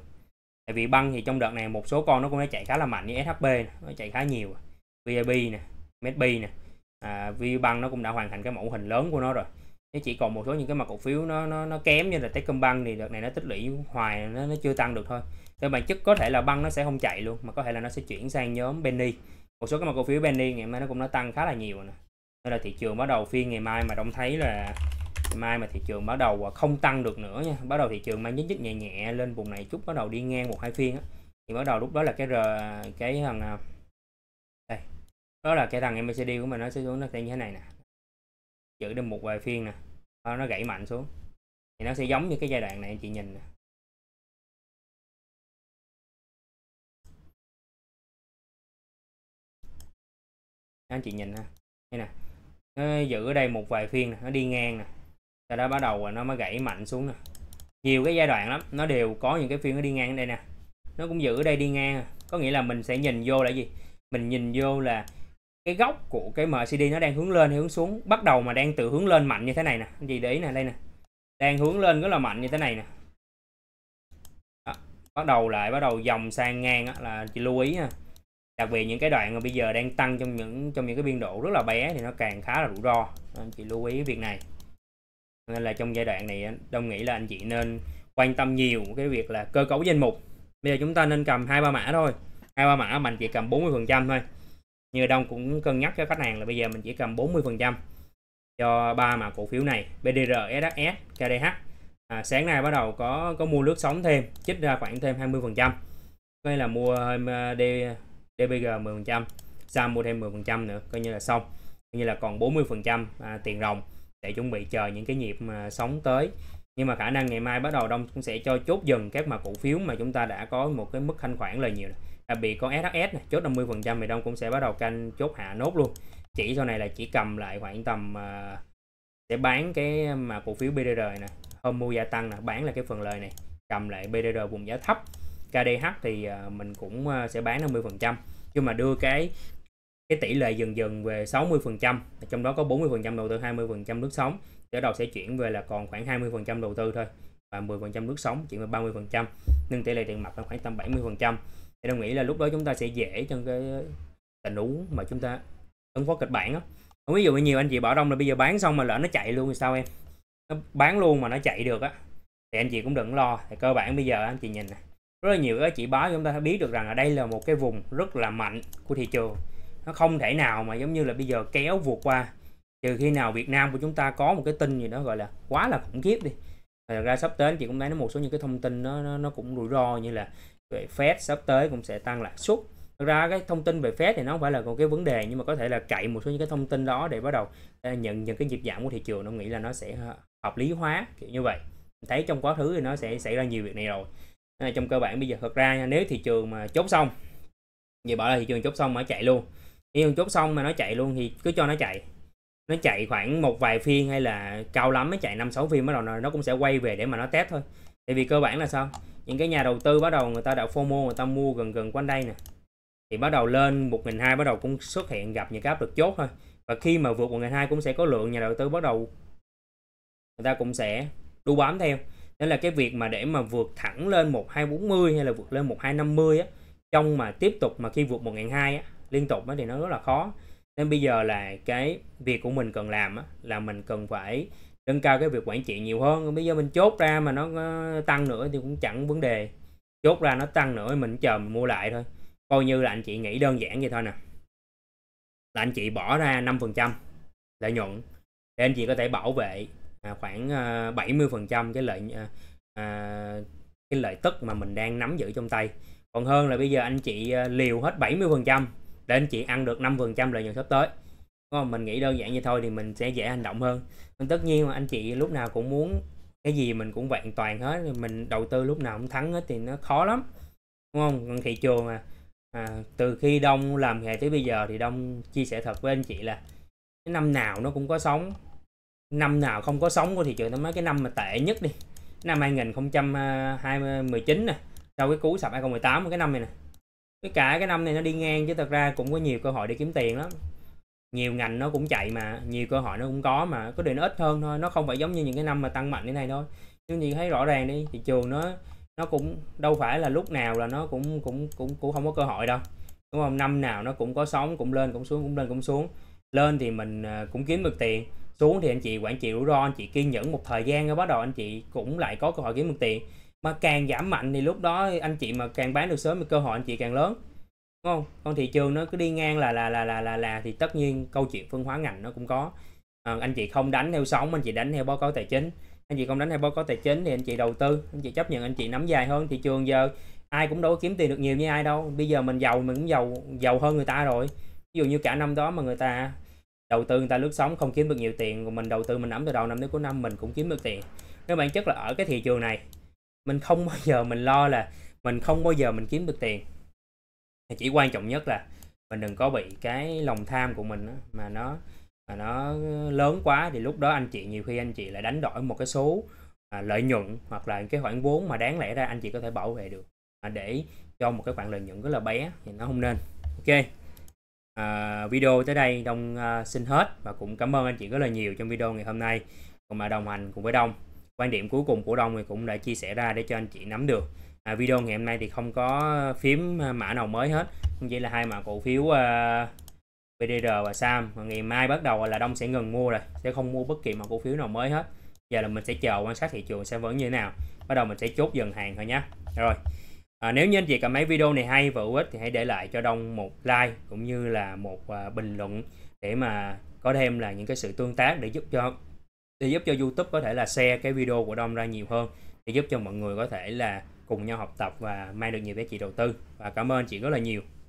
tại vì băng thì trong đợt này một số con nó cũng đã chạy khá là mạnh như SHB này, nó chạy khá nhiều VIP nè MSB nè à, v băng nó cũng đã hoàn thành cái mẫu hình lớn của nó rồi nếu chỉ còn một số những cái mặt cổ phiếu nó nó nó kém như là Techcombank thì đợt này nó tích lũy hoài nó nó chưa tăng được thôi về bản chất có thể là băng nó sẽ không chạy luôn mà có thể là nó sẽ chuyển sang nhóm Benny một số các mặt cổ phiếu Benny ngày mai nó cũng nó tăng khá là nhiều nè nên là thị trường bắt đầu phiên ngày mai mà đông thấy là ngày mai mà thị trường bắt đầu à, không tăng được nữa nha bắt đầu thị trường mang nhất nhích nhẹ nhẹ lên vùng này chút bắt đầu đi ngang một hai phiên á thì bắt đầu lúc đó là cái r cái thằng à, đây đó là cái thằng MACD của mình nó sẽ xuống nó sẽ như thế này nè giữ được một vài phiên nè nó gãy mạnh xuống thì nó sẽ giống như cái giai đoạn này chị nhìn nè anh chị nhìn ha đây nè nó giữ ở đây một vài phiên nè nó đi ngang nè sau đó bắt đầu rồi nó mới gãy mạnh xuống nè nhiều cái giai đoạn lắm nó đều có những cái phiên nó đi ngang ở đây nè nó cũng giữ ở đây đi ngang à. có nghĩa là mình sẽ nhìn vô là gì mình nhìn vô là cái góc của cái MCD nó đang hướng lên hay hướng xuống bắt đầu mà đang tự hướng lên mạnh như thế này nè gì chị để ý nè đây nè đang hướng lên rất là mạnh như thế này nè đó. bắt đầu lại bắt đầu dòng sang ngang đó, là chị lưu ý nha đặc biệt những cái đoạn mà bây giờ đang tăng trong những trong những cái biên độ rất là bé thì nó càng khá là rủi ro anh chị lưu ý việc này nên là trong giai đoạn này đồng nghĩ là anh chị nên quan tâm nhiều cái việc là cơ cấu danh mục bây giờ chúng ta nên cầm hai ba mã thôi hai ba mã mình chỉ cầm 40 phần trăm thôi như đông cũng cân nhắc cho khách hàng là bây giờ mình chỉ cầm 40 phần trăm cho ba mã cổ phiếu này BDR, SHS, KDH à, sáng nay bắt đầu có có mua nước sống thêm chích ra khoảng thêm 20 phần trăm là mua đi DPG 10% SAM mua thêm 10% nữa coi như là xong coi như là còn 40% à, tiền rồng để chuẩn bị chờ những cái nhịp mà sóng tới nhưng mà khả năng ngày mai bắt đầu đông cũng sẽ cho chốt dừng các mà cổ phiếu mà chúng ta đã có một cái mức thanh khoản lời nhiều đặc biệt con SHS này, chốt 50 phần trăm thì đông cũng sẽ bắt đầu canh chốt hạ nốt luôn chỉ sau này là chỉ cầm lại khoảng tầm uh, sẽ bán cái mà cổ phiếu BDR này nè hôm mua gia tăng nè bán là cái phần lời này cầm lại BDR vùng giá thấp KDH thì à, mình cũng à, sẽ bán 50 phần trăm nhưng mà đưa cái cái tỷ lệ dần dần về 60% trong đó có 40% đầu tư 20% nước sống trở đầu sẽ chuyển về là còn khoảng 20% đầu tư thôi và 10% nước sống chuyển về 30% nhưng tỷ lệ tiền mặt là khoảng tầm 70% thì đồng nghĩ là lúc đó chúng ta sẽ dễ trong cái tình huống mà chúng ta ứng phó kịch bản á ví dụ như nhiều anh chị bảo đông là bây giờ bán xong mà lỡ nó chạy luôn thì sao em nó bán luôn mà nó chạy được á thì anh chị cũng đừng lo thì cơ bản bây giờ anh chị nhìn này rất là nhiều các chỉ báo chúng ta biết được rằng ở đây là một cái vùng rất là mạnh của thị trường nó không thể nào mà giống như là bây giờ kéo vượt qua trừ khi nào Việt Nam của chúng ta có một cái tin gì đó gọi là quá là khủng khiếp đi thật ra sắp tới chị cũng thấy nó một số những cái thông tin nó nó, nó cũng rủi ro như là về Fed sắp tới cũng sẽ tăng lãi suất thật ra cái thông tin về Fed thì nó không phải là một cái vấn đề nhưng mà có thể là cậy một số những cái thông tin đó để bắt đầu ờ, nhận những cái nhịp giảm của thị trường nó nghĩ là nó sẽ hợp lý hóa kiểu như vậy thấy trong quá khứ thì nó sẽ xảy ra nhiều việc này rồi à, trong cơ bản bây giờ thật ra nếu thị trường mà chốt xong vậy bảo là thị trường chốt xong mà nó chạy luôn nếu chốt xong mà nó chạy luôn thì cứ cho nó chạy nó chạy khoảng một vài phiên hay là cao lắm nó chạy năm sáu phiên bắt đầu nó cũng sẽ quay về để mà nó test thôi tại vì cơ bản là sao những cái nhà đầu tư bắt đầu người ta đã FOMO người ta mua gần gần quanh đây nè thì bắt đầu lên một nghìn hai bắt đầu cũng xuất hiện gặp những cái áp lực chốt thôi và khi mà vượt một nghìn hai cũng sẽ có lượng nhà đầu tư bắt đầu người ta cũng sẽ đu bám theo nên là cái việc mà để mà vượt thẳng lên 1240 hay là vượt lên 1250 á trong mà tiếp tục mà khi vượt 1002 á liên tục á thì nó rất là khó nên bây giờ là cái việc của mình cần làm á là mình cần phải nâng cao cái việc quản trị nhiều hơn bây giờ mình chốt ra mà nó tăng nữa thì cũng chẳng vấn đề chốt ra nó tăng nữa mình chờ mình mua lại thôi coi như là anh chị nghĩ đơn giản vậy thôi nè là anh chị bỏ ra 5% lợi nhuận để anh chị có thể bảo vệ À, khoảng 70% à, cái lợi à, cái lợi tức mà mình đang nắm giữ trong tay còn hơn là bây giờ anh chị liều hết 70% để anh chị ăn được 5% lợi nhuận sắp tới đúng không? mình nghĩ đơn giản như thôi thì mình sẽ dễ hành động hơn nhưng tất nhiên mà anh chị lúc nào cũng muốn cái gì mình cũng vẹn toàn hết mình đầu tư lúc nào cũng thắng hết thì nó khó lắm đúng không còn thị trường à, à từ khi đông làm nghề tới bây giờ thì đông chia sẻ thật với anh chị là cái năm nào nó cũng có sống năm nào không có sống của thị trường nó khoán cái năm mà tệ nhất đi năm 2019 nè sau cái cú sập 2018 cái năm này nè cái cả cái năm này nó đi ngang chứ thật ra cũng có nhiều cơ hội để kiếm tiền lắm nhiều ngành nó cũng chạy mà nhiều cơ hội nó cũng có mà có điều nó ít hơn thôi nó không phải giống như những cái năm mà tăng mạnh như này thôi nhưng nhìn thấy rõ ràng đi thị trường nó nó cũng đâu phải là lúc nào là nó cũng cũng cũng cũng không có cơ hội đâu đúng không năm nào nó cũng có sóng cũng lên cũng xuống cũng lên cũng xuống lên thì mình à, cũng kiếm được tiền xuống thì anh chị quản trị rủi ro anh chị kiên nhẫn một thời gian rồi bắt đầu anh chị cũng lại có cơ hội kiếm được tiền mà càng giảm mạnh thì lúc đó anh chị mà càng bán được sớm thì cơ hội anh chị càng lớn đúng không còn thị trường nó cứ đi ngang là là là là là là thì tất nhiên câu chuyện phân hóa ngành nó cũng có à, anh chị không đánh theo sóng anh chị đánh theo báo cáo tài chính anh chị không đánh theo báo cáo tài chính thì anh chị đầu tư anh chị chấp nhận anh chị nắm dài hơn thị trường giờ ai cũng đâu có kiếm tiền được nhiều như ai đâu bây giờ mình giàu mình cũng giàu giàu hơn người ta rồi ví dụ như cả năm đó mà người ta đầu tư người ta lướt sóng không kiếm được nhiều tiền mình đầu tư mình nắm từ đầu năm đến cuối năm mình cũng kiếm được tiền Nếu bản chất là ở cái thị trường này mình không bao giờ mình lo là mình không bao giờ mình kiếm được tiền chỉ quan trọng nhất là mình đừng có bị cái lòng tham của mình đó, mà nó mà nó lớn quá thì lúc đó anh chị nhiều khi anh chị lại đánh đổi một cái số à, lợi nhuận hoặc là cái khoản vốn mà đáng lẽ ra anh chị có thể bảo vệ được à, để cho một cái khoản lợi nhuận rất là bé thì nó không nên ok À, video tới đây Đông à, xin hết và cũng cảm ơn anh chị rất là nhiều trong video ngày hôm nay cùng mà đồng hành cùng với Đông quan điểm cuối cùng của Đông thì cũng đã chia sẻ ra để cho anh chị nắm được à, video ngày hôm nay thì không có phím à, mã nào mới hết chỉ là hai mã cổ phiếu à, PDR và SAM và ngày mai bắt đầu là Đông sẽ ngừng mua rồi sẽ không mua bất kỳ một cổ phiếu nào mới hết giờ là mình sẽ chờ quan sát thị trường xem vẫn như thế nào bắt đầu mình sẽ chốt dần hàng thôi nhé rồi À, nếu như anh chị cảm thấy video này hay và hữu ích thì hãy để lại cho Đông một like cũng như là một à, bình luận để mà có thêm là những cái sự tương tác để giúp cho để giúp cho YouTube có thể là share cái video của Đông ra nhiều hơn để giúp cho mọi người có thể là cùng nhau học tập và mang được nhiều giá trị đầu tư và cảm ơn chị rất là nhiều